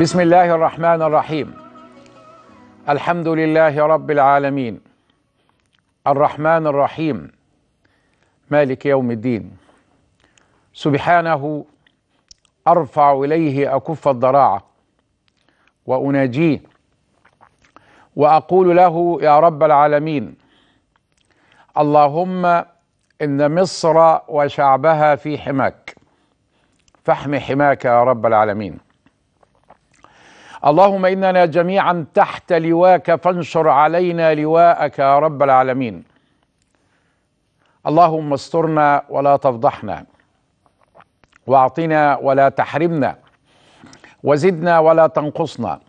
بسم الله الرحمن الرحيم الحمد لله رب العالمين الرحمن الرحيم مالك يوم الدين سبحانه ارفع اليه اكف الضراعه واناجيه واقول له يا رب العالمين اللهم ان مصر وشعبها في حماك فاحم حماك يا رب العالمين اللهم إننا جميعا تحت لواك فانشر علينا لواءك يا رب العالمين اللهم استرنا ولا تفضحنا واعطنا ولا تحرمنا وزدنا ولا تنقصنا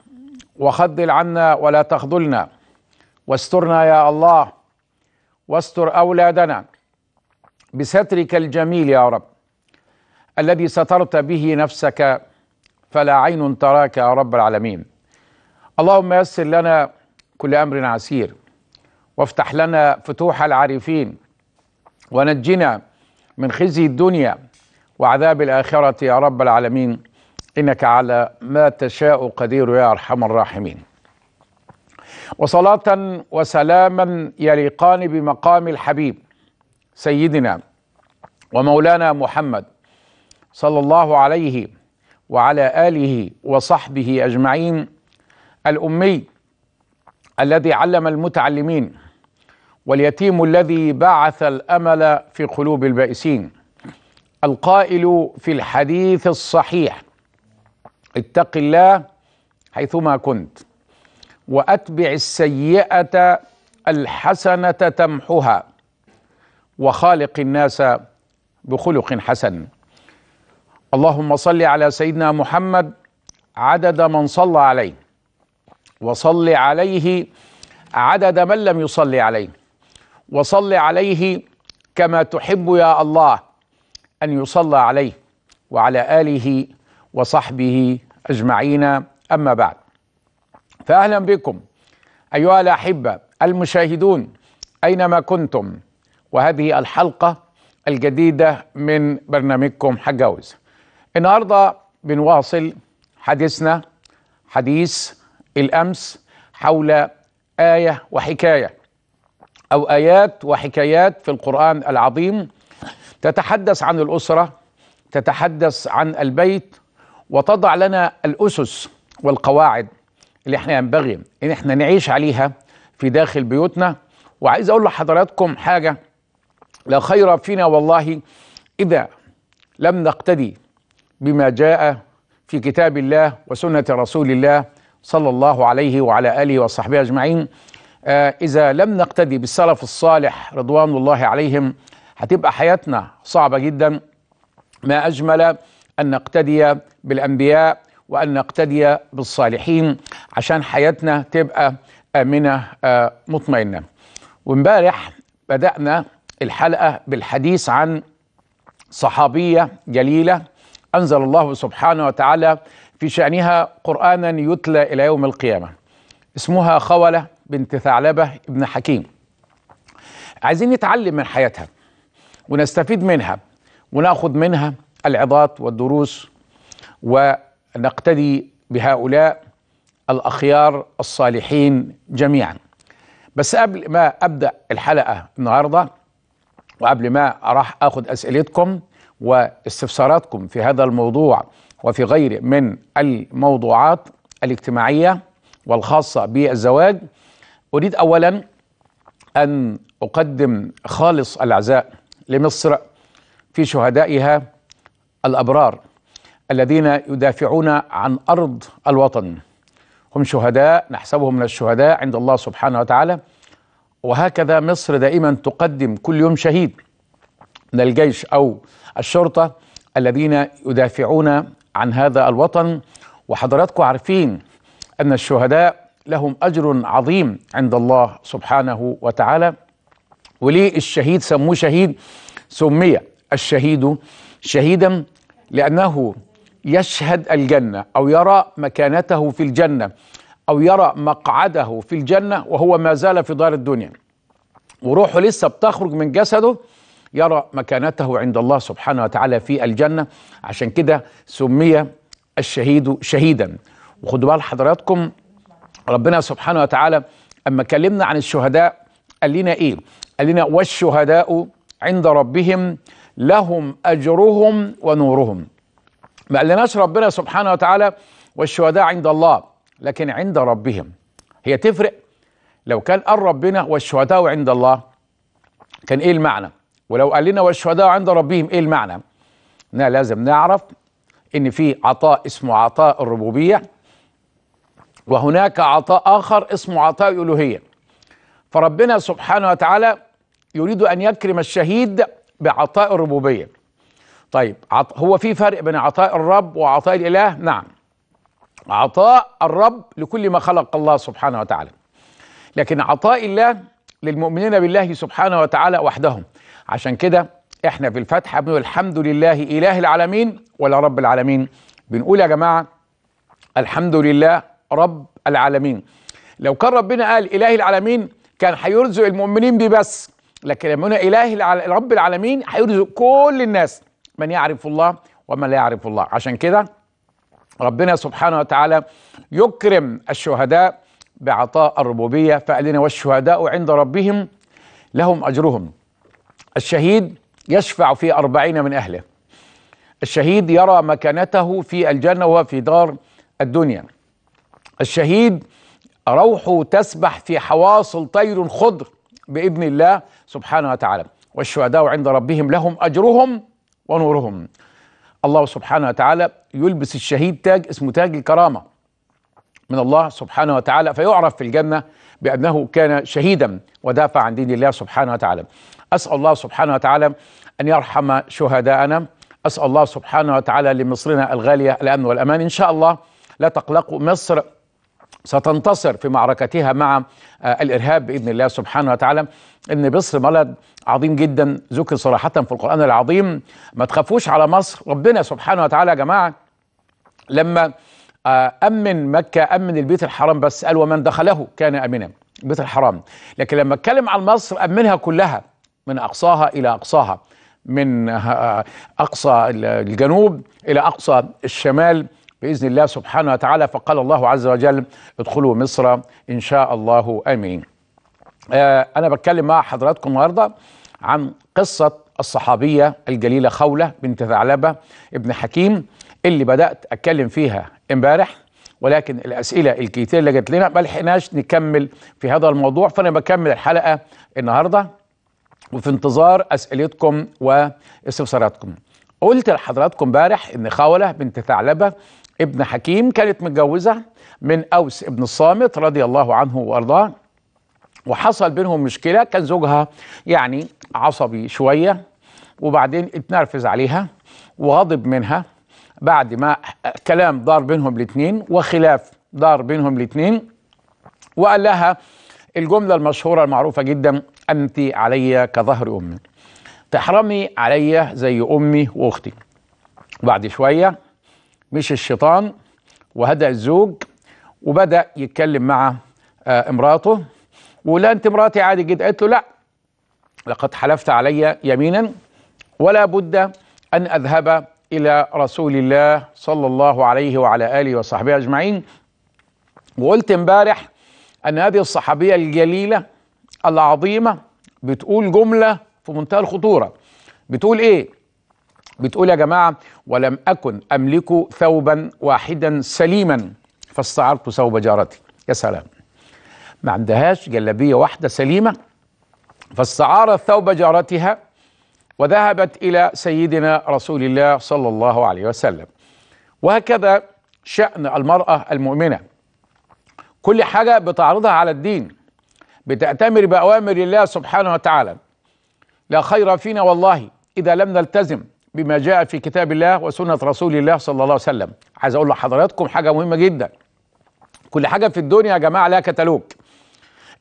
وخذل عنا ولا تخذلنا واسترنا يا الله واستر أولادنا بسترك الجميل يا رب الذي سترت به نفسك فلا عين تراك يا رب العالمين اللهم يسر لنا كل أمر عسير وافتح لنا فتوح العارفين ونجنا من خزي الدنيا وعذاب الآخرة يا رب العالمين إنك على ما تشاء قدير يا أرحم الراحمين وصلاة وسلاما يليقان بمقام الحبيب سيدنا ومولانا محمد صلى الله عليه وسلم وعلى اله وصحبه اجمعين الامي الذي علم المتعلمين واليتيم الذي بعث الامل في قلوب البائسين القائل في الحديث الصحيح اتق الله حيثما كنت واتبع السيئه الحسنه تمحها وخالق الناس بخلق حسن اللهم صل على سيدنا محمد عدد من صلى عليه وصل عليه عدد من لم يصلي عليه وصل عليه كما تحب يا الله ان يصلى عليه وعلى اله وصحبه اجمعين اما بعد فاهلا بكم ايها الاحبه المشاهدون اينما كنتم وهذه الحلقه الجديده من برنامجكم حجاوز النهارده بنواصل حديثنا حديث الامس حول ايه وحكايه او ايات وحكايات في القران العظيم تتحدث عن الاسره تتحدث عن البيت وتضع لنا الاسس والقواعد اللي احنا ينبغي ان احنا نعيش عليها في داخل بيوتنا وعايز اقول لحضراتكم حاجه لا خير فينا والله اذا لم نقتدي بما جاء في كتاب الله وسنة رسول الله صلى الله عليه وعلى آله وصحبه أجمعين آه إذا لم نقتدي بالسلف الصالح رضوان الله عليهم هتبقى حياتنا صعبة جدا ما أجمل أن نقتدي بالأنبياء وأن نقتدي بالصالحين عشان حياتنا تبقى آمنة آه مطمئنة وامبارح بدأنا الحلقة بالحديث عن صحابية جليلة أنزل الله سبحانه وتعالى في شأنها قرآنا يتلى إلى يوم القيامة اسمها خولة بنت ثعلبة ابن حكيم عايزين نتعلم من حياتها ونستفيد منها وناخذ منها العظات والدروس ونقتدي بهؤلاء الأخيار الصالحين جميعا بس قبل ما أبدأ الحلقة النهاردة وقبل ما راح أخذ أسئلتكم واستفساراتكم في هذا الموضوع وفي غيره من الموضوعات الاجتماعية والخاصة بالزواج أريد أولا أن أقدم خالص العزاء لمصر في شهدائها الأبرار الذين يدافعون عن أرض الوطن هم شهداء نحسبهم من الشهداء عند الله سبحانه وتعالى وهكذا مصر دائما تقدم كل يوم شهيد من الجيش او الشرطه الذين يدافعون عن هذا الوطن وحضراتكم عارفين ان الشهداء لهم اجر عظيم عند الله سبحانه وتعالى وليه الشهيد سموه شهيد سمي الشهيد شهيدا لانه يشهد الجنه او يرى مكانته في الجنه او يرى مقعده في الجنه وهو ما زال في دار الدنيا وروحه لسه بتخرج من جسده يرى مكانته عند الله سبحانه وتعالى في الجنة عشان كده سمي الشهيد شهيدا وخدوا بال حضراتكم ربنا سبحانه وتعالى أما كلمنا عن الشهداء قال لنا إيه قال لنا والشهداء عند ربهم لهم أجرهم ونورهم ما قالناش ربنا سبحانه وتعالى والشهداء عند الله لكن عند ربهم هي تفرق لو كان قال ربنا والشهداء عند الله كان ايه المعنى ولو قال لنا والشهداء عند ربهم ايه المعنى؟ اننا لازم نعرف ان في عطاء اسمه عطاء الربوبيه وهناك عطاء اخر اسمه عطاء الالوهيه فربنا سبحانه وتعالى يريد ان يكرم الشهيد بعطاء الربوبيه طيب هو في فرق بين عطاء الرب وعطاء الاله نعم عطاء الرب لكل ما خلق الله سبحانه وتعالى لكن عطاء الله للمؤمنين بالله سبحانه وتعالى وحدهم عشان كده احنا في الفتحه بنقول الحمد لله اله العالمين ولا رب العالمين بنقول يا جماعه الحمد لله رب العالمين لو كان ربنا قال اله العالمين كان هيرزق المؤمنين ببس بس لكن لما هنا اله رب العالمين هيرزق كل الناس من يعرف الله ومن لا يعرف الله عشان كده ربنا سبحانه وتعالى يكرم الشهداء بعطاء الربوبيه فقال لنا والشهداء عند ربهم لهم اجرهم الشهيد يشفع في أربعين من أهله الشهيد يرى مكانته في الجنة وفي دار الدنيا الشهيد روحه تسبح في حواصل طير خضر بإذن الله سبحانه وتعالى والشهداء عند ربهم لهم أجرهم ونورهم الله سبحانه وتعالى يلبس الشهيد تاج اسمه تاج الكرامة من الله سبحانه وتعالى فيعرف في الجنة بأنه كان شهيدا ودافع عن دين الله سبحانه وتعالى أسأل الله سبحانه وتعالى أن يرحم شهداءنا أسأل الله سبحانه وتعالى لمصرنا الغالية الأمن والأمان إن شاء الله لا تقلقوا مصر ستنتصر في معركتها مع آه، الإرهاب بإذن الله سبحانه وتعالى إن مصر بلد عظيم جدا ذكر صراحة في القرآن العظيم ما تخافوش على مصر ربنا سبحانه وتعالى يا جماعة لما آه، أمن مكة أمن البيت الحرام بس قال ومن دخله كان أمنا البيت الحرام لكن لما اتكلم عن مصر أمنها كلها من أقصاها إلى أقصاها من أقصى الجنوب إلى أقصى الشمال بإذن الله سبحانه وتعالى فقال الله عز وجل ادخلوا مصر إن شاء الله آمين آه، أنا بتكلم مع حضراتكم النهاردة عن قصة الصحابية الجليلة خولة بنت ثعلبة ابن حكيم اللي بدأت أتكلم فيها امبارح ولكن الأسئلة الكتير اللي جت لنا ما لحقناش نكمل في هذا الموضوع فأنا بكمل الحلقة النهاردة وفي انتظار اسئلتكم واستفساراتكم قلت لحضراتكم امبارح ان خوله بنت ثعلبه ابن حكيم كانت متجوزه من اوس ابن الصامت رضي الله عنه وارضاه وحصل بينهم مشكله كان زوجها يعني عصبي شويه وبعدين اتنرفز عليها وغضب منها بعد ما كلام دار بينهم الاثنين وخلاف دار بينهم الاثنين وقال لها الجمله المشهوره المعروفه جدا أنت علي كظهر أمي تحرمي علي زي أمي وأختي بعد شوية مشي الشيطان وهدأ الزوج وبدأ يتكلم مع آه، امراته ولا أنت مراتي عادي جدا قالت له لا لقد حلفت علي يمينا ولا بد أن أذهب إلى رسول الله صلى الله عليه وعلى آله وصحبه أجمعين وقلت امبارح أن هذه الصحابية الجليلة العظيمة بتقول جملة في منتهى الخطورة بتقول إيه؟ بتقول يا جماعة ولم أكن أملك ثوبا واحدا سليما فاستعرت ثوب جارتي يا سلام ما عندهاش جلابية واحدة سليمة فاستعارت ثوب جارتها وذهبت إلى سيدنا رسول الله صلى الله عليه وسلم وهكذا شأن المرأة المؤمنة كل حاجة بتعرضها على الدين بتأتمر بأوامر الله سبحانه وتعالى لا خير فينا والله إذا لم نلتزم بما جاء في كتاب الله وسنة رسول الله صلى الله عليه وسلم عايز أقول لحضراتكم حاجة مهمة جدا كل حاجة في الدنيا يا جماعة لها كتالوج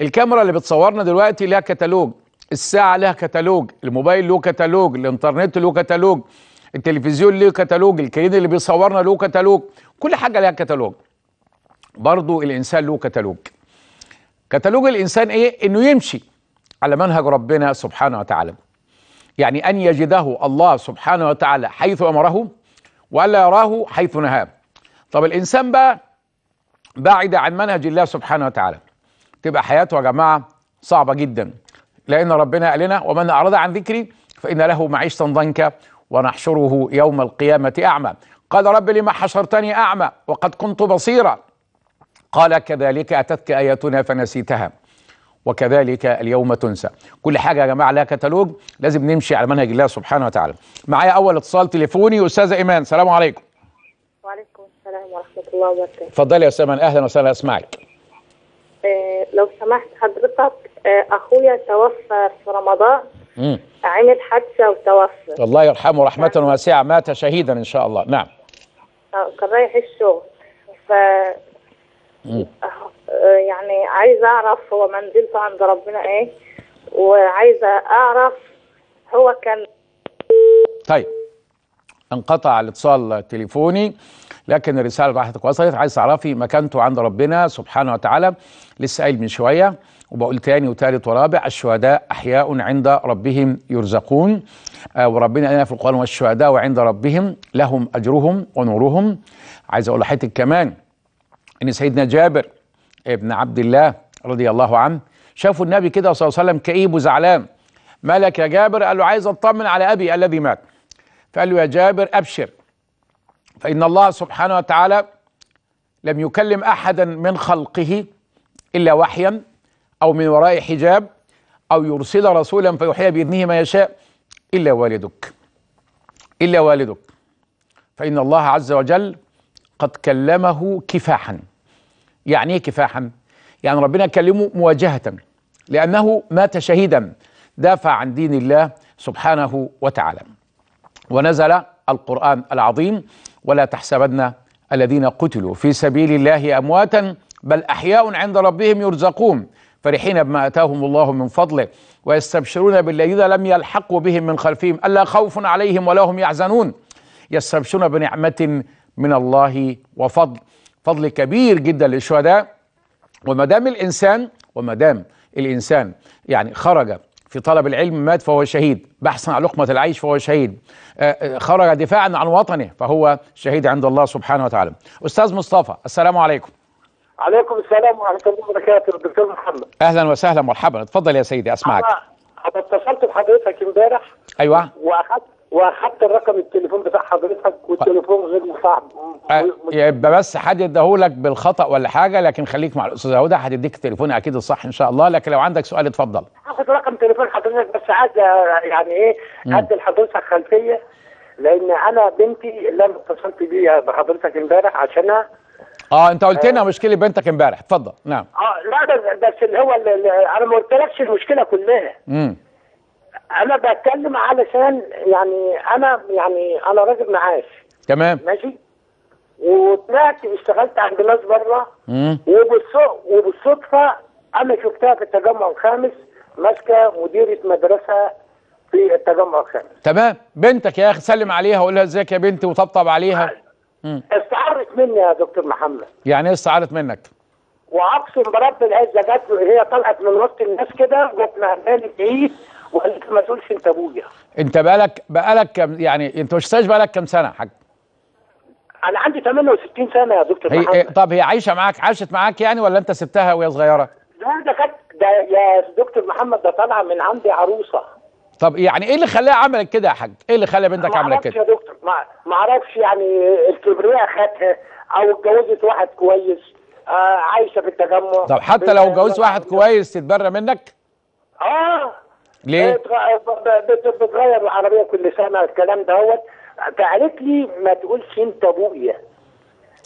الكاميرا اللي بتصورنا دلوقتي لها كتالوج الساعة لها كتالوج الموبايل له كتالوج الانترنت له كتالوج التلفزيون له كتالوج الكريد اللي بيصورنا له كتالوج كل حاجة لها كتالوج برضو الإنسان له كتالوج كتالوج الانسان ايه انه يمشي على منهج ربنا سبحانه وتعالى يعني ان يجده الله سبحانه وتعالى حيث امره ولا يراه حيث نهاه طب الانسان بقى بعد عن منهج الله سبحانه وتعالى تبقى حياته يا جماعه صعبه جدا لان ربنا قال لنا ومن اعرض عن ذكري فان له معيشه ضنكا ونحشره يوم القيامه اعمى قال رب لما حشرتني اعمى وقد كنت بصيرا قال كذلك أتتك آياتنا فنسيتها وكذلك اليوم تنسى كل حاجة يا جماعة لها كتالوج لازم نمشي على منهج الله سبحانه وتعالى معايا أول اتصال تليفوني أستاذة إيمان السلام عليكم وعليكم السلام ورحمة الله وبركاته اتفضلي يا إيمان أهلا وسهلا أسمعك آه، لو سمحت حضرتك آه، أخويا توفى في رمضان عمل حادثة وتوفى الله يرحمه رحمة واسعة مات شهيدا إن شاء الله نعم آه، كان رايح الشغل آه، يعني عايزه اعرف هو منزلته عند ربنا ايه وعايزه اعرف هو كان طيب انقطع الاتصال تليفوني لكن الرساله بتاعتك وصلت عايز تعرفي مكانته عند ربنا سبحانه وتعالى لسه قايل من شويه وبقول تاني وتالت ورابع الشهداء احياء عند ربهم يرزقون آه وربنا قال في القران والشهداء وعند ربهم لهم اجرهم ونورهم عايز اقول لحضرتك كمان ان سيدنا جابر ابن عبد الله رضي الله عنه شافوا النبي كده صلى الله عليه وسلم كئيب وزعلان مالك يا جابر قال له عايز اطمن على ابي الذي مات فقال له يا جابر ابشر فان الله سبحانه وتعالى لم يكلم احدا من خلقه الا وحيا او من وراء حجاب او يرسل رسولا فيحيى باذنه ما يشاء الا والدك الا والدك فان الله عز وجل قد كلمه كفاحا يعني ايه كفاحا يعني ربنا كلمه مواجهة لأنه مات شهيدا دافع عن دين الله سبحانه وتعالى ونزل القرآن العظيم ولا تحسبن الذين قتلوا في سبيل الله أمواتا بل أحياء عند ربهم يرزقون فرحين بما آتاهم الله من فضله ويستبشرون بالذين لم يلحقوا بهم من خلفهم ألا خوف عليهم ولا هم يحزنون يستبشرون بنعمة من الله وفضل فضل كبير جدا للشهداء وما دام الانسان وما دام الانسان يعني خرج في طلب العلم مات فهو شهيد بحثا عن لقمة العيش فهو شهيد آه، آه، خرج دفاعا عن وطنه فهو شهيد عند الله سبحانه وتعالى أستاذ مصطفى السلام عليكم عليكم السلام ورحمة الله وبركاته دكتور محمد أهلا وسهلا مرحبا اتفضل يا سيدي أسمعك أنا, أنا اتصلت بحضرتك امبارح أيوة وأخذت وحتى الرقم التليفون بتاع حضرتك والتليفون غير صعب آه، يبقى بس حد اداهولك بالخطا ولا حاجه لكن خليك مع الاستاذ هدى هتديك التليفون اكيد الصح ان شاء الله لكن لو عندك سؤال اتفضل هاخد رقم تليفون حضرتك بس عايز يعني ايه ادي لحضرتك خلفيه لان انا بنتي اللي انا اتصلت بيها بحضرتك امبارح عشانها اه انت قلت لنا آه مشكله بنتك امبارح اتفضل نعم اه لا بس اللي هو انا ما قلتلكش المشكله كلها امم انا بتكلم علشان يعني انا يعني انا راجل معاش تمام ماشي وطلعت اشتغلت عند ناس بره وبالصدفه انا شفتها في التجمع الخامس ماسكه مديره مدرسه في التجمع الخامس تمام بنتك يا اخي سلم عليها وقول لها ازيك يا بنتي وطبطب عليها استعرت مني يا دكتور محمد يعني ايه استعرت منك؟ واقسم برب العزه جت هي طلعت من وسط الناس كده وجت مهمالي بعيد وانت ما تقولش انت ابويا انت بقالك بقالك كم يعني انت مش سايش بقالك كم سنه يا حاج انا عندي 68 سنه يا دكتور هي محمد طب هي عايشه معاك عاشت معاك يعني ولا انت سبتها وهي صغيره لا ده كانت ده يا دكتور محمد ده طالعه من عندي عروسه طب يعني ايه اللي خلاها عملت كده يا حاج ايه اللي خلى بنتك عملت كده ما اعرفش يا دكتور ما اعرفش يعني الكبرياء خدها او اتجوزت واحد كويس آه عايشه في التجمع طب حتى لو اتجوزت واحد كويس تتبرى منك اه ليه؟ إيه، بتغير العربيه كل سنه الكلام دهوت فقالت لي ما تقولش انت ابويا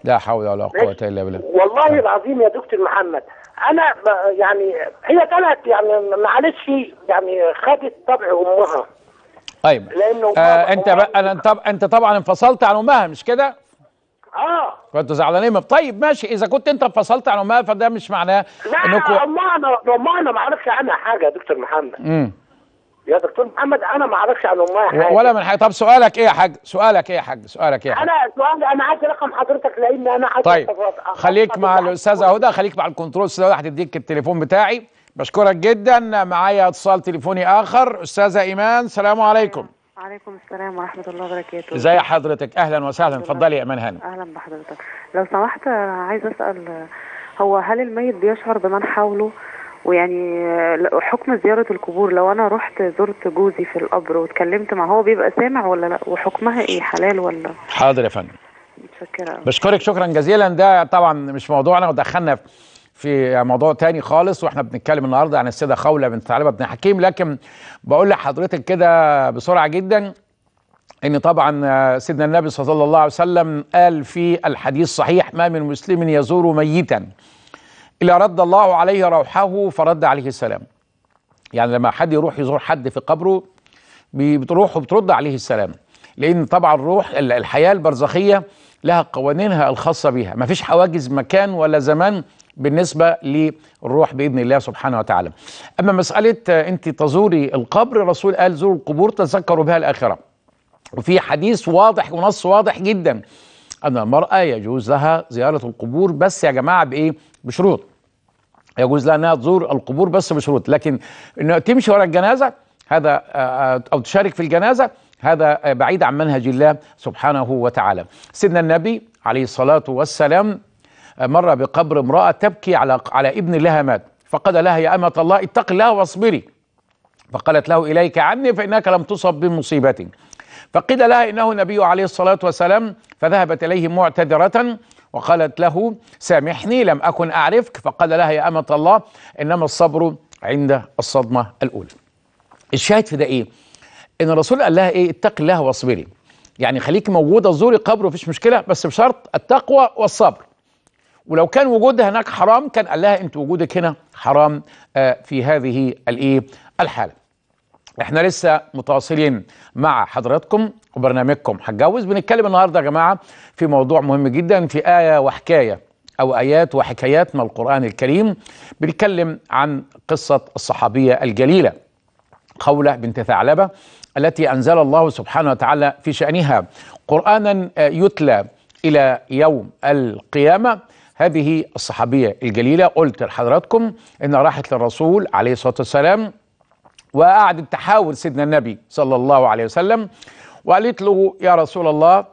لا حول ولا قوه الا بالله والله آه. العظيم يا دكتور محمد انا يعني هي طلعت يعني معلش يعني خدت طبع امها طيب لانه آه انت بقى طب انت طبعا انفصلت عن امها مش كده؟ اه كنت زعلانين من طيب ماشي اذا كنت انت انفصلت عن امها فده مش معناه لا انكم امها انا امها انا ما اعرفش عنها حاجه يا دكتور محمد امم يا دكتور محمد انا ما اعرفش عن امها حاجه ولا من حاجه طب سؤالك ايه يا حاج سؤالك ايه يا حاج سؤالك ايه يا حاج انا سؤال انا عايز رقم حضرتك لان انا عايز طيب خليك مع الاستاذ هدى خليك مع الكنترول استاذ هدى هتديك التليفون بتاعي بشكرك جدا معايا اتصال تليفوني اخر استاذه ايمان السلام عليكم وعليكم السلام ورحمة الله وبركاته ازي حضرتك اهلا وسهلا اتفضلي يا ايمان هانم اهلا بحضرتك لو سمحت عايز اسال هو هل الميت بيشعر بمن حوله ويعني آه، حكم زيارة القبور لو أنا رحت زرت جوزي في القبر واتكلمت مع هو بيبقى سامع ولا لا وحكمها إيه حلال ولا حاضر يا فندم متشكرة بشكرك شكرا جزيلا ده طبعا مش موضوعنا ودخلنا في موضوع تاني خالص واحنا بنتكلم النهارده عن السيده خوله بنت ثعلبه بن حكيم لكن بقول لحضرتك كده بسرعه جدا ان طبعا آه، سيدنا النبي صلى الله عليه وسلم قال في الحديث صحيح ما من مسلم يزور ميتا إلا رد الله عليه روحه فرد عليه السلام يعني لما حد يروح يزور حد في قبره بتروح وبترد عليه السلام لأن طبعا الروح الحياة البرزخية لها قوانينها الخاصة بها ما فيش حواجز مكان ولا زمان بالنسبة للروح بإذن الله سبحانه وتعالى أما مسألة آه، أنت تزوري القبر الرسول قال زوروا القبور تذكروا بها الآخرة وفي حديث واضح ونص واضح جدا أن المرأة يجوز لها زيارة القبور بس يا جماعة بإيه بشروط يجوز لها انها تزور القبور بس بشروط لكن ان تمشي ورا الجنازه هذا آه، او تشارك في الجنازه هذا آه، بعيد عن منهج الله سبحانه وتعالى سيدنا النبي عليه الصلاه والسلام آه، مر بقبر امراه تبكي على على ابن لها مات فقال لها يا امه الله اتق الله واصبري فقالت له اليك عني فانك لم تصب بمصيبه فقيل لها انه النبي عليه الصلاه والسلام فذهبت اليه معتذره وقالت له سامحني لم أكن أعرفك فقال لها يا أمة الله إنما الصبر عند الصدمة الأولى الشاهد في ده إيه إن الرسول قال لها إيه اتق الله واصبري يعني خليكي موجودة زوري قبره مفيش مشكلة بس بشرط التقوى والصبر ولو كان وجودها هناك حرام كان قال لها انت وجودك هنا حرام آه، في هذه الايه الحاله احنا لسه متواصلين مع حضراتكم وبرنامجكم هتجوز بنتكلم النهارده يا جماعه في موضوع مهم جدا في ايه وحكايه او ايات وحكايات من القران الكريم بنتكلم عن قصه الصحابيه الجليله خوله بنت ثعلبه التي انزل الله سبحانه وتعالى في شانها قرانا آه، يتلى الى يوم القيامه هذه الصحابيه الجليله قلت لحضراتكم انها راحت للرسول عليه الصلاه والسلام وقعدت تحاور سيدنا النبي صلى الله عليه وسلم وقالت له يا رسول الله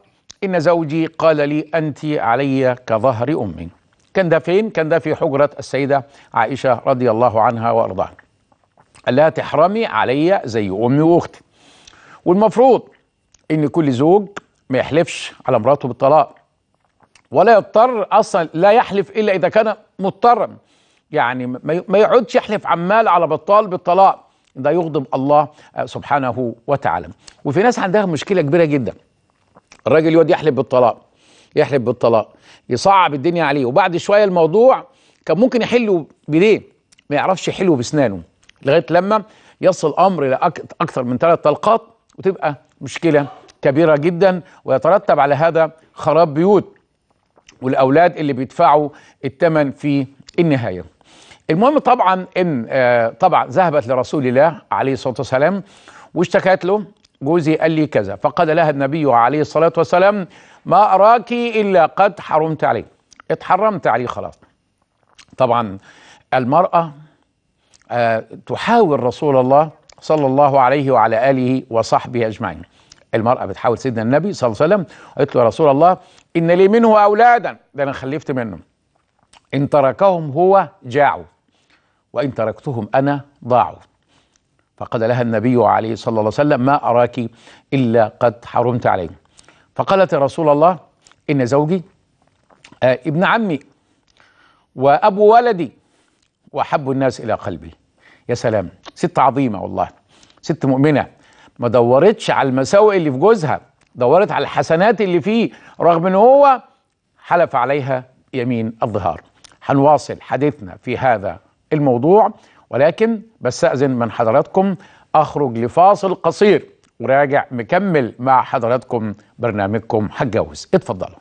إن زوجي قال لي أنت علي كظهر أمي كان ده فين؟ كان ده في حجرة السيدة عائشة رضي الله عنها وأرضاها قال لها تحرمي علي زي أمي وأختي والمفروض إن كل زوج ما يحلفش على مراته بالطلاق ولا يضطر أصلا لا يحلف إلا إذا كان مضطرا يعني ما يقعدش يحلف عمال على بطال بالطلاق ده يغضب الله آه، سبحانه وتعالى وفي ناس عندها مشكله كبيره جدا الراجل يقعد يحلب بالطلاق يحلب بالطلاق يصعب الدنيا عليه وبعد شويه الموضوع كان ممكن يحله بليه ما يعرفش يحله باسنانه لغايه لما يصل الامر الى اكثر من ثلاث طلقات وتبقى مشكله كبيره جدا ويترتب على هذا خراب بيوت والاولاد اللي بيدفعوا التمن في النهايه المهم طبعا ان آه، طبعا ذهبت لرسول الله عليه الصلاه والسلام واشتكت له جوزي قال لي كذا فقال لها النبي عليه الصلاه والسلام ما اراك الا قد حرمت عليه اتحرمت عليه خلاص طبعا المراه آه، تحاول رسول الله صلى الله عليه وعلى اله وصحبه اجمعين المرأة بتحاول سيدنا النبي صلى الله عليه وسلم قالت له يا رسول الله إن لي منه أولادا ده أنا خلفت منه إن تركهم هو جاعوا وإن تركتهم أنا ضاعوا فقال لها النبي عليه صلى الله عليه وسلم ما أراك إلا قد حرمت عليه فقالت يا رسول الله إن زوجي آه، ابن عمي وأبو ولدي وأحب الناس إلى قلبي يا سلام ست عظيمة والله ست مؤمنة ما دورتش على المساوئ اللي في جوزها دورت على الحسنات اللي فيه رغم ان هو حلف عليها يمين الظهار هنواصل حديثنا في هذا الموضوع ولكن بستأذن من حضراتكم أخرج لفاصل قصير وراجع مكمل مع حضراتكم برنامجكم هتجوز اتفضلوا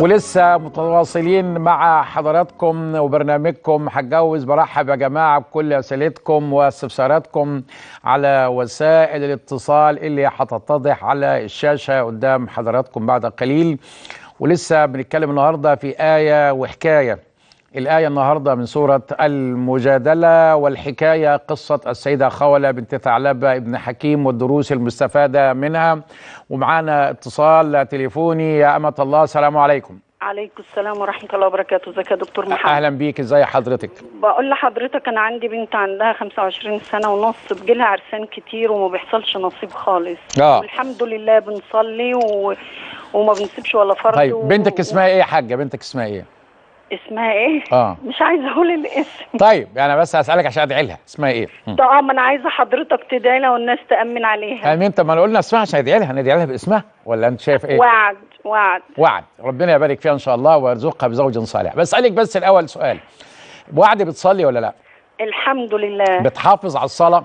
ولسه متواصلين مع حضراتكم وبرنامجكم هتجوز برحب يا جماعه بكل اسئلتكم واستفساراتكم على وسائل الاتصال اللي هتتضح على الشاشه قدام حضراتكم بعد قليل ولسه بنتكلم النهارده في ايه وحكايه الآية النهاردة من سورة المجادلة والحكاية قصة السيدة خولة بنت ثعلبة ابن حكيم والدروس المستفادة منها ومعانا اتصال تليفوني يا أمة الله السلام عليكم عليكم السلام ورحمة الله وبركاته ازيك يا دكتور محمد أهلا بيك ازي حضرتك بقول لحضرتك أنا عندي بنت عندها 25 سنة ونص بجيلها عرسان كتير وما بيحصلش نصيب خالص آه. والحمد لله بنصلي و... وما بنسيبش ولا فرض طيب بنتك اسمها ايه يا حاجة بنتك اسمها ايه اسمها ايه؟ اه مش عايز اقول الاسم طيب انا بس هسالك عشان ادعي لها اسمها ايه؟ اه ما انا عايزه حضرتك تدعي لها والناس تامن عليها امين طب ما انا قلنا اسمها عشان ادعي لها ندعي لها باسمها ولا انت شايف ايه؟ وعد وعد وعد ربنا يبارك فيها ان شاء الله ويرزقها بزوج صالح بسالك بس الاول سؤال وعد بتصلي ولا لا؟ الحمد لله بتحافظ على الصلاه؟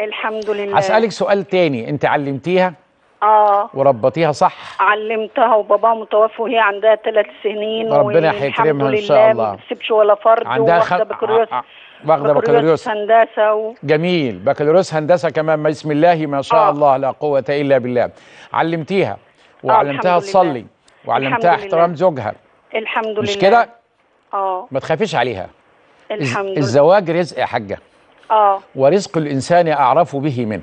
الحمد لله هسالك سؤال تاني انت علمتيها اه وربطيها صح علمتها وباباها متوفي وهي عندها ثلاث سنين ربنا هيكرمها ان شاء الله ما تسيبش ولا فرد عندها خ... بكالوريوس آه، آه، واخده بكالوريوس هندسه و... جميل بكالوريوس هندسه كمان بسم الله ما شاء آه. الله لا قوه الا بالله علمتيها آه، وعلمتها آه تصلي وعلمتها احترام زوجها الحمد لله مش كده اه ما تخافيش عليها الحمد لله الزواج رزق يا حاجه اه ورزق الانسان اعرف به منه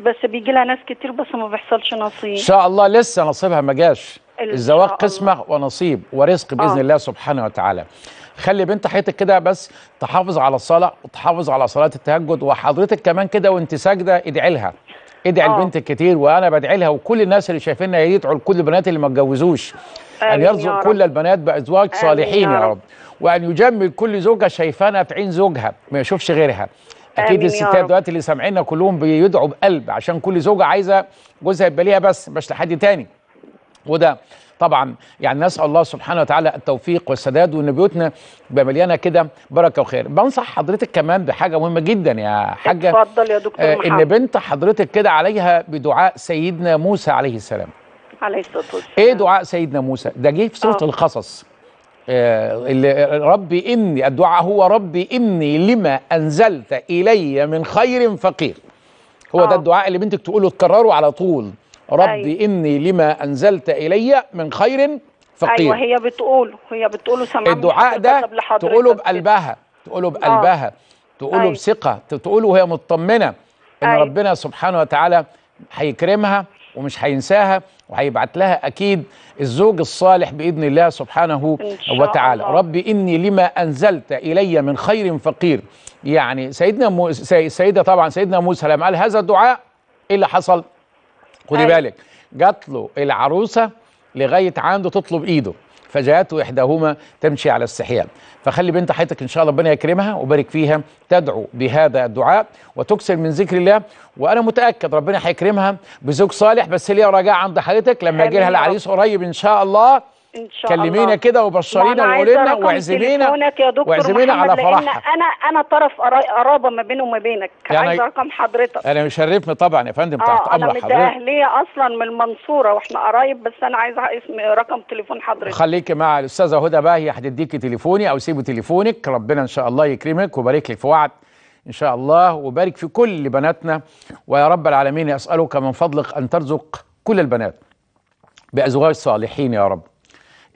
بس بيجي لها ناس كتير بس ما بيحصلش نصيب ان شاء الله لسه نصيبها ما جاش الزواج قسمه ونصيب ورزق باذن آه. الله سبحانه وتعالى خلي بنت حياتك كده بس تحافظ على الصلاه وتحافظ على صلاه التهجد وحضرتك كمان كده وانت ساجده ادعي لها ادعي آه. لبنتك كتير وانا بدعي لها وكل الناس اللي شايفينها يدعوا لكل البنات اللي ما اتجوزوش ان يرزق كل البنات بازواج صالحين يا رب وان يجمل كل زوجه شايفانها في عين زوجها ما يشوفش غيرها اكيد الستات دلوقتي اللي سامعينا كلهم بيدعوا بقلب عشان كل زوجه عايزه جوزها يبقى ليها بس مش لحد تاني وده طبعا يعني نسال الله سبحانه وتعالى التوفيق والسداد وان بيوتنا تبقى مليانه كده بركه وخير بنصح حضرتك كمان بحاجه مهمه جدا يا حاجه اتفضل يا دكتور آه، محمد ان بنت حضرتك كده عليها بدعاء سيدنا موسى عليه السلام عليه الصلاه والسلام ايه دعاء سيدنا موسى ده جه في سوره آه. القصص آه، اللي ربي إني الدعاء هو ربي إني لما أنزلت إلي من خير فقير هو أوه. ده آه. الدعاء اللي بنتك تقوله تكرره على طول ربي أي. أيوه. إني لما أنزلت إلي من خير فقير أيوة هي بتقوله هي بتقوله سمعني الدعاء ده تقوله بقلبها تقوله آه. بقلبها تقوله أيوه. بثقة تقوله وهي مطمنة إن أي. أيوه. ربنا سبحانه وتعالى هيكرمها ومش هينساها وهيبعت لها أكيد الزوج الصالح بإذن الله سبحانه وتعالى الله. ربي إني لما أنزلت إلي من خير فقير يعني سيدنا مو... سي... سيدة طبعا سيدنا موسى لما قال هذا الدعاء إيه اللي حصل خدي أيوة. بالك جات له العروسة لغاية عنده تطلب إيده فجاءت إحداهما تمشي على استحياء فخلي بنت حياتك إن شاء الله ربنا يكرمها وبارك فيها تدعو بهذا الدعاء وتكسر من ذكر الله وأنا متأكد ربنا هيكرمها بزوج صالح بس ليها رجاء عند حياتك لما يجي لها العريس قريب إن شاء الله ان شاء كلمينا الله. كده وبشرينا وقولي لنا واعزمينا واعزمينا على فرحها انا انا طرف قرابه ما بيني وما بينك يعني عايز رقم حضرتك انا مشرفني طبعا يا فندم آه تحت امر حضرتك انا الاهليه اصلا من المنصوره واحنا قرايب بس انا عايز اسم رقم تليفون حضرتك خليكي مع الاستاذه هدى باهي هتديكي تليفوني او سيبي تليفونك ربنا ان شاء الله يكرمك ويبارك لك في وعد ان شاء الله وبارك في كل بناتنا ويا رب العالمين اسالك من فضلك ان ترزق كل البنات بازواج صالحين يا رب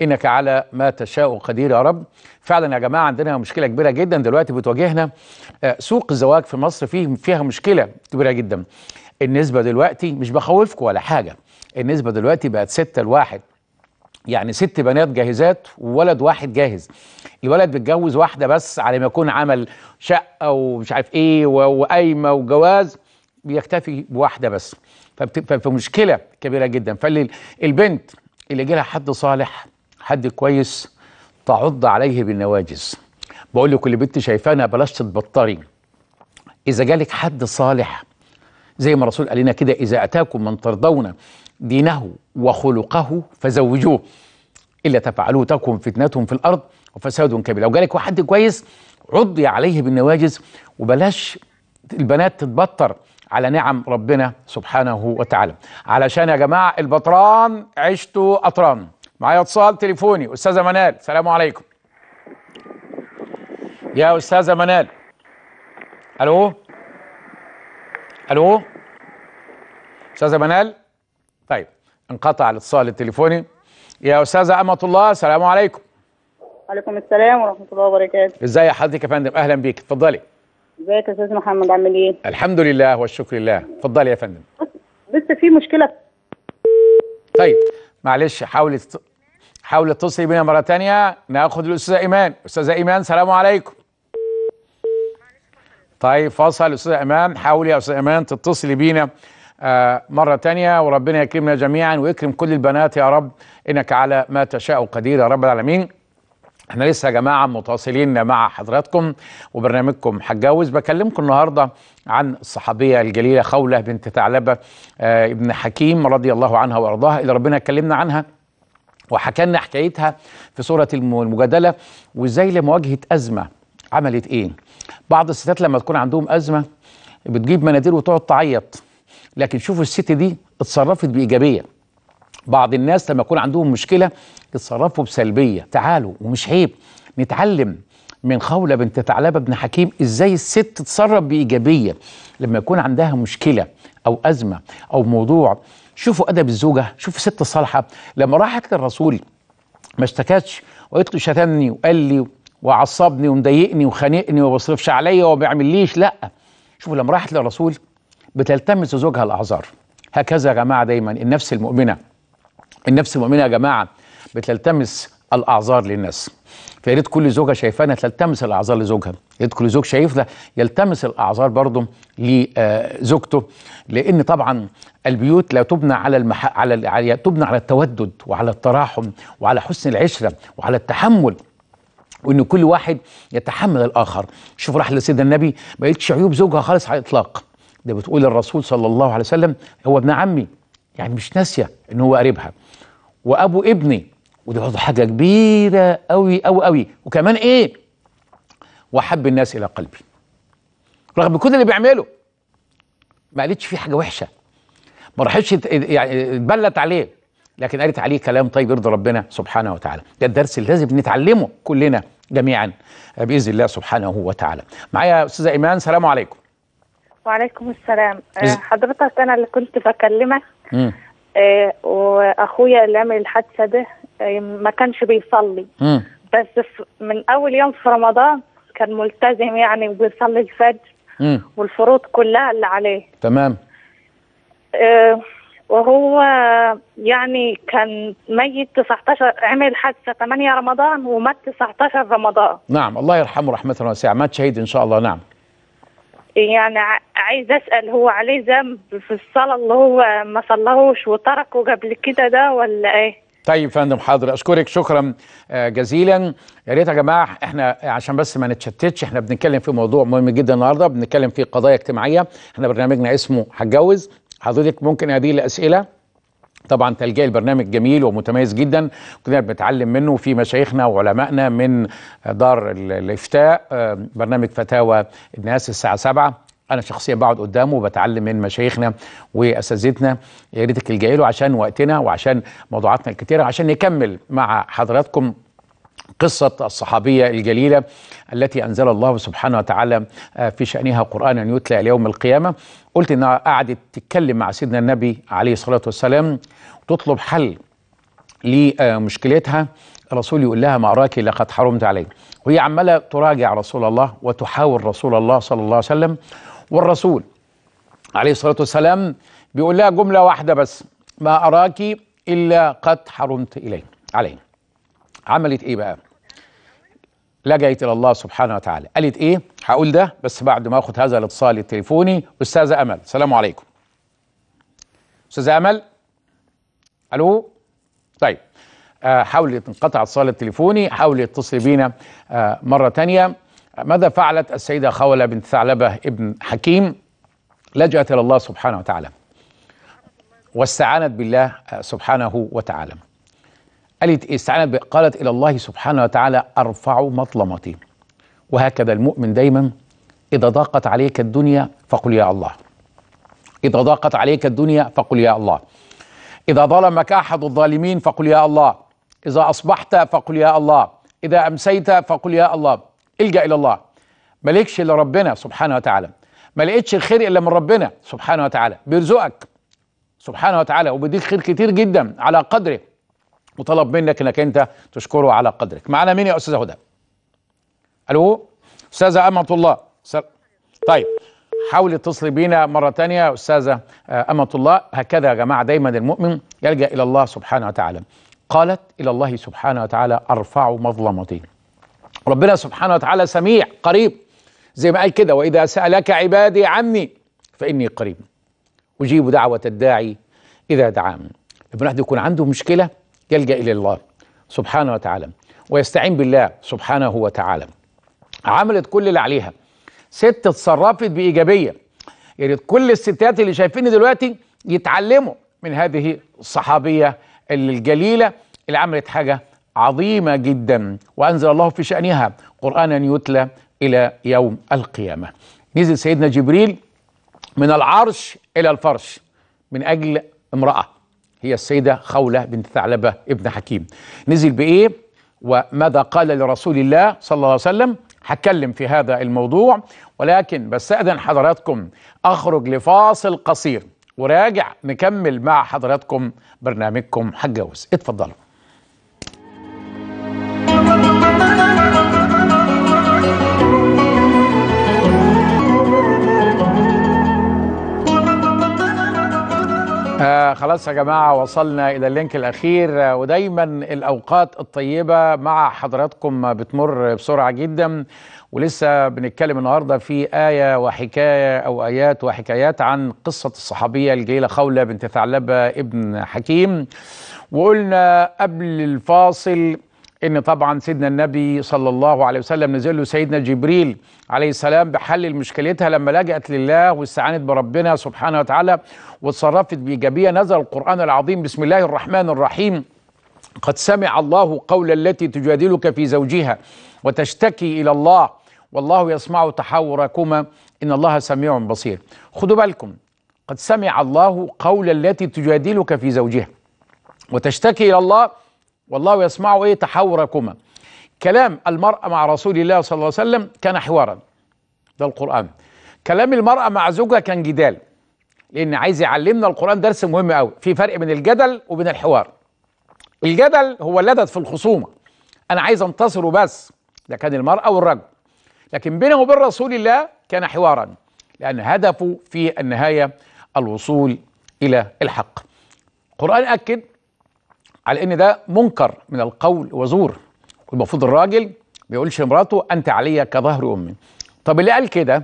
انك على ما تشاء قدير يا رب فعلا يا جماعه عندنا مشكله كبيره جدا دلوقتي بتواجهنا آه، سوق الزواج في مصر فيه فيها مشكله كبيره جدا النسبه دلوقتي مش بخوفكم ولا حاجه النسبه دلوقتي بقت ستة لواحد يعني ست بنات جاهزات وولد واحد جاهز الولد بيتجوز واحده بس على ما يكون عمل شقه ومش عارف ايه وقايمه وجواز بيكتفي بواحده بس فمشكله كبيره جدا فالبنت اللي جالها حد صالح حد كويس تعض عليه بالنواجز بقول لكل بنت شايفانا بلاش تتبطري اذا جالك حد صالح زي ما الرسول قال لنا كده اذا اتاكم من ترضون دينه وخلقه فزوجوه الا تفعلوه تكن فتنه في الارض وفساد كبير لو جالك واحد كويس عضي عليه بالنواجز وبلاش البنات تتبطر على نعم ربنا سبحانه وتعالى علشان يا جماعه البطران عشتوا اطران معايا اتصال تليفوني استاذه منال السلام عليكم يا استاذه منال الو الو استاذه منال طيب انقطع الاتصال التليفوني يا استاذه امه الله السلام عليكم وعليكم السلام ورحمه الله وبركاته ازي حضرتك يا فندم اهلا بيك اتفضلي ازيك يا استاذ محمد عامل ايه الحمد لله والشكر لله اتفضلي يا فندم بس في مشكله طيب معلش حاولي حاول اتصل بنا مرة ثانيه ناخد الأستاذة إيمان أستاذة إيمان سلام عليكم طيب فصل أستاذة إيمان حاولي يا أستاذة إيمان تتصلي بينا آه مرة تانية وربنا يكرمنا جميعا ويكرم كل البنات يا رب إنك على ما تشاء قدير يا رب العالمين احنا لسه يا جماعة متواصلين مع حضراتكم وبرنامجكم هتجوز بكلمكم النهاردة عن الصحابية الجليلة خولة بنت ثعلبة آه ابن حكيم رضي الله عنها وأرضاها اللي ربنا كلمنا عنها لنا حكايتها في صورة المجادلة وازاي لمواجهة أزمة عملت إيه بعض الستات لما تكون عندهم أزمة بتجيب مناديل وتقعد تعيط لكن شوفوا الست دي اتصرفت بإيجابية بعض الناس لما يكون عندهم مشكلة يتصرفوا بسلبية تعالوا ومش عيب نتعلم من خولة بنت ثعلبة بن حكيم ازاي الست تتصرف بإيجابية لما يكون عندها مشكلة أو أزمة أو موضوع شوفوا أدب الزوجة شوفوا ست الصالحة لما راحت للرسول ما اشتكتش وقالت له شتمني وقال لي وعصبني ومضايقني وخانقني وما بيصرفش عليا وما بيعمليش لا شوفوا لما راحت للرسول بتلتمس زوجها الأعذار هكذا يا جماعة دايما النفس المؤمنة النفس المؤمنة يا جماعة بتلتمس الأعذار للناس فيا ريت كل زوجه شايفانا تلتمس الاعذار لزوجها يا ريت كل زوج شايفنا يلتمس الاعذار برضه لزوجته آه، لان طبعا البيوت لا تبنى على المح... على, على تبنى على التودد وعلى التراحم وعلى حسن العشره وعلى التحمل وان كل واحد يتحمل الاخر شوف راح لسيدنا النبي ما قالتش عيوب زوجها خالص على الاطلاق ده بتقول الرسول صلى الله عليه وسلم هو ابن عمي يعني مش ناسيه ان هو قريبها وابو ابني ودي برضه حاجه كبيره قوي قوي قوي وكمان ايه واحب الناس الى قلبي رغم كل اللي بيعمله ما قالتش فيه حاجه وحشه ما راحتش إيه، يعني اتبلت عليه لكن قالت عليه كلام طيب يرضي ربنا سبحانه وتعالى ده الدرس اللي لازم نتعلمه كلنا جميعا باذن الله سبحانه وتعالى معايا استاذه ايمان سلام عليكم وعليكم السلام آه، إز... حضرتك انا اللي كنت بكلمك آه، واخويا اللي عمل الحادثه ده إيه، ما كانش بيصلي بس من اول يوم في رمضان كان ملتزم يعني وبيصلي الفجر والفروض كلها اللي عليه تمام إيه، وهو يعني كان ميت 19 عمل حادثه 8 رمضان ومات 19 رمضان نعم الله يرحمه رحمه واسعه مات شهيد ان شاء الله نعم يعني عايز اسال هو عليه ذنب في الصلاه اللي هو ما صلاهوش وتركه قبل كده ده ولا ايه طيب فندم حاضر اشكرك شكرا آه، جزيلا يا ريت يا جماعه احنا عشان بس ما نتشتتش احنا بنتكلم في موضوع مهم جدا النهارده بنتكلم في قضايا اجتماعيه احنا برنامجنا اسمه هتجوز حضرتك ممكن هذه الاسئله طبعا تلجئ البرنامج جميل ومتميز جدا كنا بنتعلم منه في مشايخنا وعلمائنا من دار الافتاء آه، برنامج فتاوى الناس الساعه 7 انا شخصيا بقعد قدامه وبتعلم من مشايخنا واساتذتنا يا ريتك الجاي له عشان وقتنا وعشان موضوعاتنا الكتيره عشان نكمل مع حضراتكم قصة الصحابية الجليلة التي أنزل الله سبحانه وتعالى آه، في شأنها أن يتلى إلى يوم القيامة قلت إنها قعدت تتكلم مع سيدنا النبي عليه الصلاة والسلام وتطلب حل لمشكلتها الرسول يقول لها ما أراك لقد حرمت عليه وهي عمالة تراجع رسول الله وتحاور رسول الله صلى الله عليه وسلم والرسول عليه الصلاة والسلام بيقول لها جملة واحدة بس ما أراك إلا قد حرمت إلي علينا عملت إيه بقى لجأت إلى الله سبحانه وتعالى قالت إيه هقول ده بس بعد ما أخذ هذا الاتصال التليفوني أستاذة أمل السلام عليكم أستاذة أمل ألو طيب آه، حاولي انقطع اتصال التليفوني حاولي تصل بينا آه، مرة تانية ماذا فعلت السيدة خولة بنت ثعلبة ابن حكيم لجأت إلى الله سبحانه وتعالى واستعانت بالله سبحانه وتعالى قالت استعانت قالت إلى الله سبحانه وتعالى أرفع مظلمتي وهكذا المؤمن دايما إذا ضاقت عليك الدنيا فقل يا الله إذا ضاقت عليك الدنيا فقل يا الله إذا ظلمك أحد الظالمين فقل يا الله إذا أصبحت فقل يا الله إذا أمسيت فقل يا الله الجأ إلى الله مالكش إلا ربنا سبحانه وتعالى ما لقيتش الخير إلا من ربنا سبحانه وتعالى بيرزقك سبحانه وتعالى وبيديك خير كتير جدا على قدره وطلب منك انك انت تشكره على قدرك معانا مين يا استاذه هدى الو استاذه امه الله طيب حاولي اتصلي بينا مره تانية استاذه آه، امه الله هكذا يا جماعه دايما المؤمن يلجا الى الله سبحانه وتعالى قالت الى الله سبحانه وتعالى ارفع مظلمتي ربنا سبحانه وتعالى سميع قريب زي ما قال كده واذا سالك عبادي عني فاني قريب اجيب دعوه الداعي اذا دعان ابن الواحد يكون عنده مشكله يلجا الى الله سبحانه وتعالى ويستعين بالله سبحانه وتعالى عملت كل اللي عليها ست اتصرفت بايجابيه يا يعني ريت كل الستات اللي شايفيني دلوقتي يتعلموا من هذه الصحابيه الجليله اللي عملت حاجه عظيمة جدا وأنزل الله في شأنها قرآنا يتلى إلى يوم القيامة نزل سيدنا جبريل من العرش إلى الفرش من أجل امرأة هي السيدة خولة بنت ثعلبة ابن حكيم نزل بإيه وماذا قال لرسول الله صلى الله عليه وسلم هتكلم في هذا الموضوع ولكن بستأذن حضراتكم أخرج لفاصل قصير وراجع نكمل مع حضراتكم برنامجكم حجوز اتفضلوا آه، خلاص يا جماعة وصلنا إلى اللينك الأخير آه، ودايما الأوقات الطيبة مع حضراتكم بتمر بسرعة جدا ولسه بنتكلم النهاردة في آية وحكاية أو آيات وحكايات عن قصة الصحابية الجليلة خولة بنت ثعلبة ابن حكيم وقلنا قبل الفاصل ان طبعا سيدنا النبي صلى الله عليه وسلم نزل له سيدنا جبريل عليه السلام بحل مشكلتها لما لجأت لله واستعانت بربنا سبحانه وتعالى وتصرفت بإيجابية نزل القرآن العظيم بسم الله الرحمن الرحيم قد سمع الله قول التي تجادلك في زوجها وتشتكي إلى الله والله يسمع تحاوركما إن الله سميع بصير خدوا بالكم قد سمع الله قول التي تجادلك في زوجها وتشتكي إلى الله والله يسمع ايه تحاوركما كلام المرأة مع رسول الله صلى الله عليه وسلم كان حوارا ده القرآن كلام المرأة مع زوجها كان جدال لأن عايز يعلمنا القرآن درس مهم قوي في فرق بين الجدل وبين الحوار الجدل هو اللدد في الخصومة أنا عايز أنتصر وبس ده كان المرأة والرجل لكن بينه وبين رسول الله كان حوارا لأن هدفه في النهاية الوصول إلى الحق القرآن أكد على ان ده منكر من القول وزور المفروض الراجل بيقولش لمراته انت علي كظهر امي طب اللي قال كده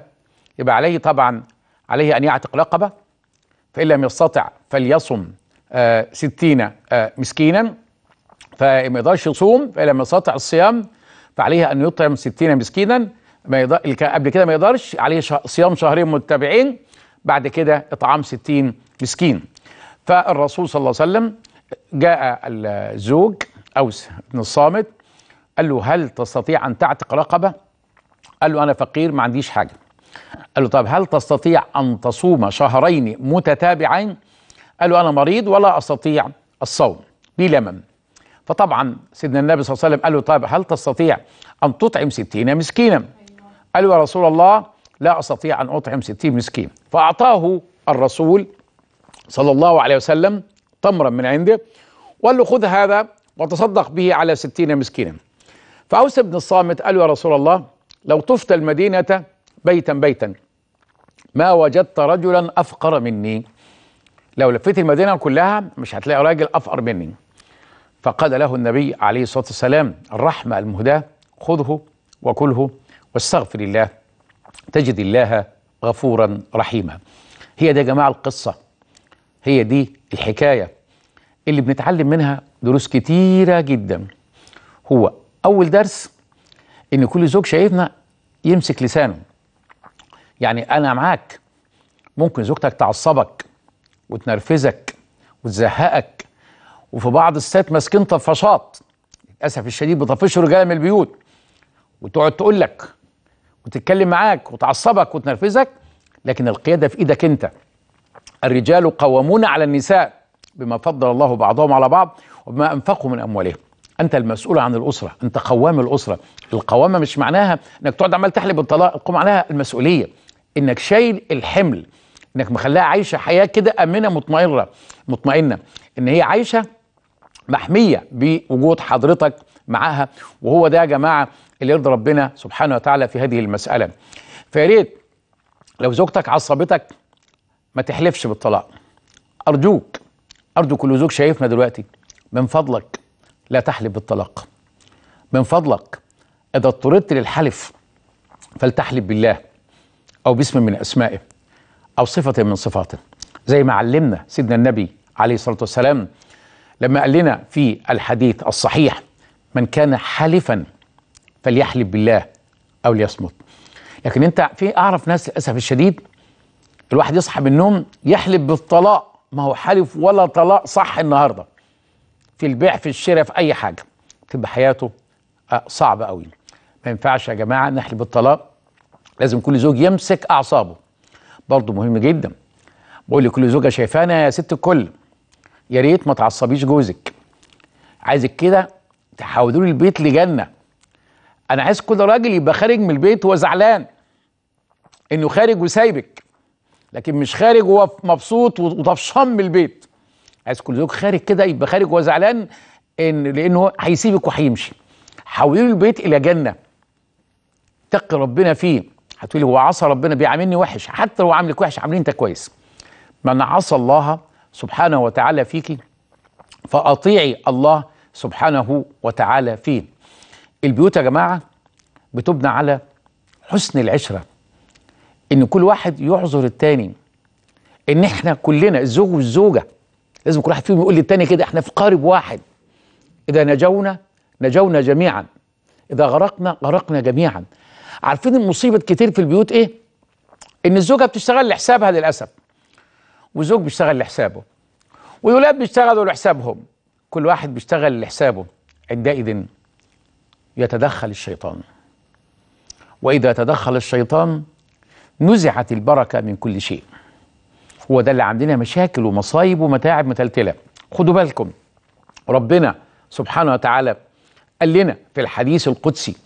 يبقى عليه طبعا عليه ان يعتق رقبه فان لم يستطع فليصم آه ستين آه مسكينا فما يقدرش يصوم فان لم يستطع الصيام فعليه ان يطعم ستين مسكينا ما قبل كده ما يقدرش عليه صيام شهرين متبعين بعد كده اطعام ستين مسكين فالرسول صلى الله عليه وسلم جاء الزوج أوس بن الصامت قال له هل تستطيع أن تعتق رقبة قال له أنا فقير ما عنديش حاجة قال له طب هل تستطيع أن تصوم شهرين متتابعين قال له أنا مريض ولا أستطيع الصوم بلمم فطبعا سيدنا النبي صلى الله عليه وسلم قال له طيب هل تستطيع أن تطعم ستين مسكينا قال له يا رسول الله لا أستطيع أن أطعم ستين مسكين فأعطاه الرسول صلى الله عليه وسلم تمرا من عنده وقال له خذ هذا وتصدق به على ستين مسكينا فأوس بن الصامت قال يا رسول الله لو طفت المدينة بيتا بيتا ما وجدت رجلا أفقر مني لو لفيت المدينة كلها مش هتلاقي راجل أفقر مني فقال له النبي عليه الصلاة والسلام الرحمة المهداة خذه وكله واستغفر الله تجد الله غفورا رحيما هي دي يا جماعة القصة هي دي الحكاية اللي بنتعلم منها دروس كتيرة جدا هو أول درس إن كل زوج شايفنا يمسك لسانه يعني أنا معاك ممكن زوجتك تعصبك وتنرفزك وتزهقك وفي بعض الستات ماسكين طفشات للأسف الشديد بطفشوا رجالة من البيوت وتقعد تقول لك وتتكلم معاك وتعصبك وتنرفزك لكن القيادة في إيدك أنت الرجال قوامون على النساء بما فضل الله بعضهم على بعض وبما أنفقوا من أموالهم أنت المسؤول عن الأسرة أنت قوام الأسرة القوامة مش معناها أنك تقعد عمال تحلب الطلاق معناها المسؤولية أنك شايل الحمل أنك مخليها عايشة حياة كده آمنة مطمئنة مطمئنة أن هي عايشة محمية بوجود حضرتك معاها وهو ده يا جماعة اللي يرضي ربنا سبحانه وتعالى في هذه المسألة فيا ريت لو زوجتك عصبتك ما تحلفش بالطلاق أرجوك أرجو كل زوج شايفنا دلوقتي من فضلك لا تحلف بالطلاق من فضلك إذا اضطررت للحلف فلتحلف بالله أو باسم من أسمائه أو صفة من صفاته زي ما علمنا سيدنا النبي عليه الصلاة والسلام لما قال لنا في الحديث الصحيح من كان حلفا فليحلف بالله أو ليصمت لكن أنت في أعرف ناس للأسف الشديد الواحد يصحى من النوم يحلف بالطلاق ما هو حلف ولا طلاق صح النهارده في البيع في الشراء في اي حاجه تبقى حياته آه، صعبه قوي ما ينفعش يا جماعه نحلف بالطلاق لازم كل زوج يمسك اعصابه برضه مهم جدا بقول لكل زوجه شايفانا يا ست الكل يا ريت ما تعصبيش جوزك عايزك كده تحولوا لي البيت لجنه انا عايز كل راجل يبقى خارج من البيت وهو زعلان انه خارج وسايبك لكن مش خارج وهو مبسوط وطفشان من البيت عايز كل زوج خارج كده يبقى خارج وهو زعلان ان لانه هيسيبك وهيمشي حولوا البيت الى جنه اتقي ربنا فيه هتقولي هو عصى ربنا بيعاملني وحش حتى لو عاملك وحش عاملين انت كويس من عصى الله سبحانه وتعالى فيك فاطيعي الله سبحانه وتعالى فيه البيوت يا جماعه بتبنى على حسن العشره ان كل واحد يعذر التاني ان احنا كلنا الزوج والزوجه لازم كل واحد فيهم يقول للتاني كده احنا في قارب واحد اذا نجونا نجونا جميعا اذا غرقنا غرقنا جميعا عارفين المصيبه كتير في البيوت ايه ان الزوجه بتشتغل لحسابها للاسف والزوج بيشتغل لحسابه والولاد بيشتغلوا لحسابهم كل واحد بيشتغل لحسابه عندئذ يتدخل الشيطان واذا تدخل الشيطان نزعت البركه من كل شيء هو ده اللي عندنا مشاكل ومصايب ومتاعب متلتله خدوا بالكم ربنا سبحانه وتعالى قال لنا في الحديث القدسي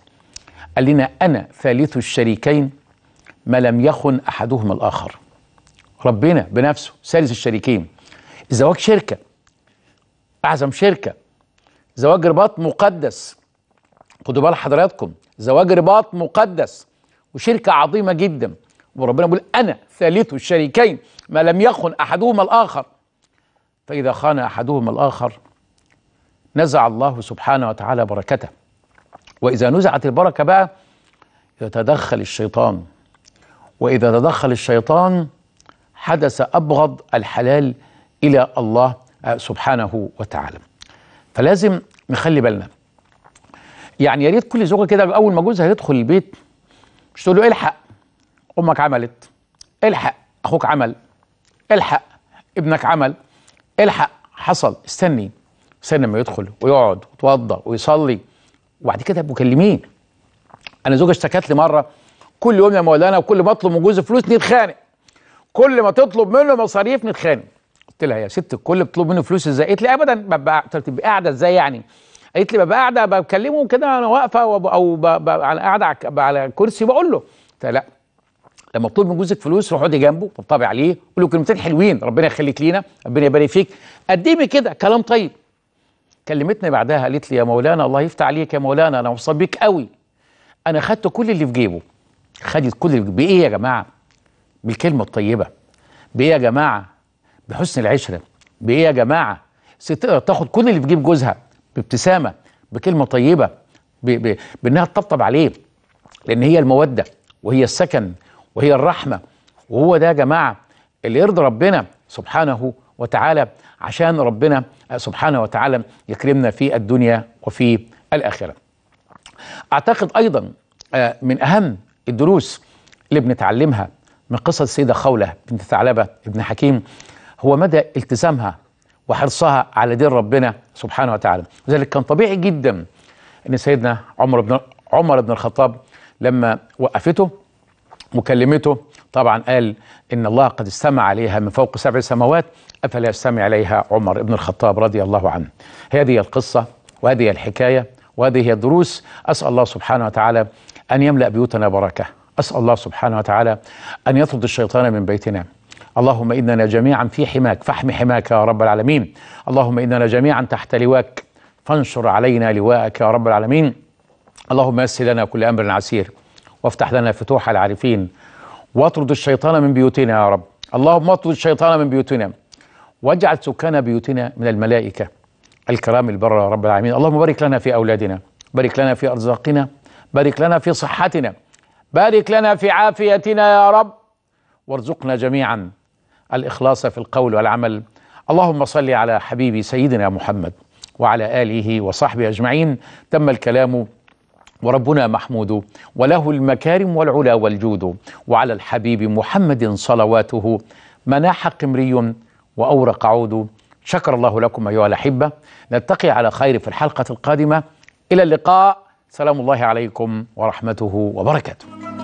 قال لنا انا ثالث الشريكين ما لم يخن احدهما الاخر ربنا بنفسه ثالث الشريكين الزواج شركه اعظم شركه زواج رباط مقدس خدوا بال حضراتكم زواج رباط مقدس وشركه عظيمه جدا وربنا بيقول أنا ثالث الشريكين ما لم يخن أحدهما الآخر فإذا خان أحدهما الآخر نزع الله سبحانه وتعالى بركته وإذا نزعت البركة بقى يتدخل الشيطان وإذا تدخل الشيطان حدث أبغض الحلال إلى الله سبحانه وتعالى فلازم نخلي بالنا يعني يا ريت كل زوجه كده اول ما جوزها يدخل البيت مش تقول له الحق امك عملت الحق اخوك عمل الحق ابنك عمل الحق حصل استني استني لما يدخل ويقعد ويتوضى ويصلي وبعد كده مكلمين انا زوجي اشتكت لي مره كل يوم يا مولانا وكل ما اطلب من جوزي فلوس نتخانق كل ما تطلب منه مصاريف نتخانق قلت لها يا ست الكل بتطلب منه فلوس ازاي قالت لي ابدا ببقى تبقى قاعده ازاي يعني قالت لي ببقى قاعده بكلمه كده انا واقفه او على قاعده على كرسي بقول له قلت لا لما تطلب من جوزك فلوس روح اقعدي جنبه طبطبي عليه قول له كلمتين حلوين ربنا يخليك لينا ربنا يبارك فيك قدمي إيه كده كلام طيب كلمتني بعدها قالت لي يا مولانا الله يفتح عليك يا مولانا انا مبسوط بيك قوي انا خدت كل اللي في جيبه خدت كل اللي بايه يا جماعه بالكلمه الطيبه بايه يا جماعه بحسن العشره بايه يا جماعه تاخد كل اللي في جيب جوزها بابتسامه بكلمه طيبه بانها تطبطب عليه لان هي الموده وهي السكن وهي الرحمة وهو ده يا جماعة اللي يرضي ربنا سبحانه وتعالى عشان ربنا سبحانه وتعالى يكرمنا في الدنيا وفي الآخرة أعتقد أيضا آه، من أهم الدروس اللي بنتعلمها من قصة السيدة خولة بنت ثعلبة ابن حكيم هو مدى التزامها وحرصها على دين ربنا سبحانه وتعالى لذلك كان طبيعي جدا أن سيدنا عمر بن عمر بن الخطاب لما وقفته مكلمته طبعا قال إن الله قد استمع عليها من فوق سبع سماوات أفلا يستمع عليها عمر بن الخطاب رضي الله عنه هذه القصة وهذه الحكاية وهذه هي الدروس أسأل الله سبحانه وتعالى أن يملأ بيوتنا بركة أسأل الله سبحانه وتعالى أن يطرد الشيطان من بيتنا اللهم إننا جميعا في حماك فاحم حماك يا رب العالمين اللهم إننا جميعا تحت لواك فانشر علينا لواءك يا رب العالمين اللهم يسر لنا كل أمر عسير وافتح لنا فتوح العارفين واطرد الشيطان من بيوتنا يا رب اللهم اطرد الشيطان من بيوتنا واجعل سكان بيوتنا من الملائكة الكرام البر يا رب العالمين اللهم بارك لنا في أولادنا بارك لنا في أرزاقنا بارك لنا في صحتنا بارك لنا في عافيتنا يا رب وارزقنا جميعا الإخلاص في القول والعمل اللهم صل على حبيبي سيدنا محمد وعلى آله وصحبه أجمعين تم الكلام وربنا محمود وله المكارم والعلا والجود وعلى الحبيب محمد صلواته مناح قمري وأورق عود شكر الله لكم أيها الأحبة نلتقي على خير في الحلقة القادمة إلى اللقاء سلام الله عليكم ورحمته وبركاته